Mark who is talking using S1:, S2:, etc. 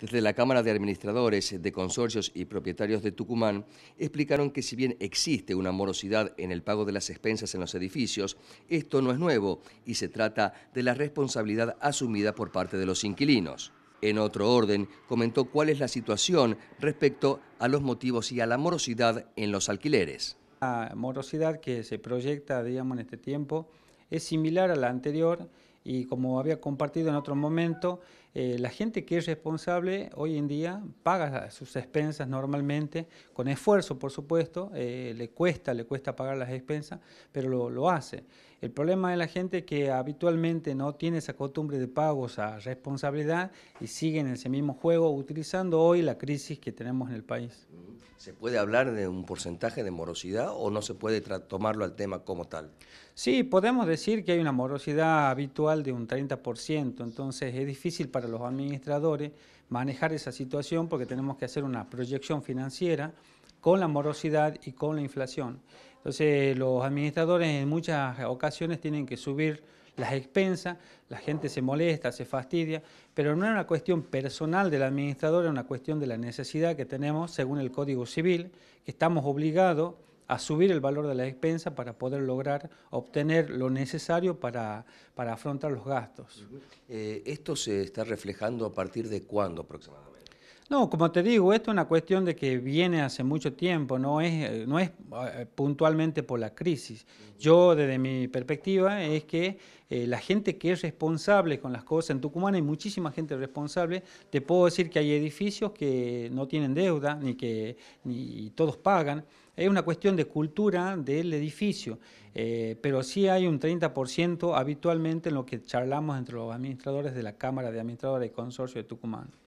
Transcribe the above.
S1: Desde la Cámara de Administradores de Consorcios y Propietarios de Tucumán explicaron que si bien existe una morosidad en el pago de las expensas en los edificios, esto no es nuevo y se trata de la responsabilidad asumida por parte de los inquilinos. En otro orden, comentó cuál es la situación respecto a los motivos y a la morosidad en los alquileres.
S2: La morosidad que se proyecta, digamos, en este tiempo es similar a la anterior y como había compartido en otro momento, eh, la gente que es responsable hoy en día paga sus expensas normalmente, con esfuerzo por supuesto, eh, le cuesta, le cuesta pagar las expensas, pero lo, hace. El problema es la gente que habitualmente no tiene esa costumbre de pagos a responsabilidad y sigue en ese mismo juego utilizando hoy la crisis que tenemos en el país. Mm.
S1: ¿Se puede hablar de un porcentaje de morosidad o no se puede tomarlo al tema como tal? Sí, podemos decir
S2: que hay una morosidad habitual de un 30%, entonces es difícil para los administradores manejar esa situación porque tenemos que hacer una proyección financiera con la morosidad y con la inflación. Entonces los administradores en muchas ocasiones tienen que subir las expensas, la gente se molesta, se fastidia, pero no es una cuestión personal del administrador, es una cuestión de la necesidad que tenemos según el Código Civil, que estamos obligados a subir el valor de la expensa para poder lograr obtener lo necesario para, para afrontar los gastos.
S1: Eh, ¿Esto se está reflejando a partir de cuándo aproximadamente?
S2: No, como te digo, esto es una cuestión de que viene hace mucho tiempo, no es, eh, no es eh, puntualmente por la crisis. Yo, desde mi perspectiva, es que eh, la gente que es responsable con las cosas, en Tucumán hay muchísima gente responsable, te puedo decir que hay edificios que no tienen deuda, ni que todos pagan, es una cuestión de cultura del edificio, pero sí hay un 30% habitualmente en lo que charlamos entre los administradores de la Cámara de Administradores del Consorcio de Tucumán.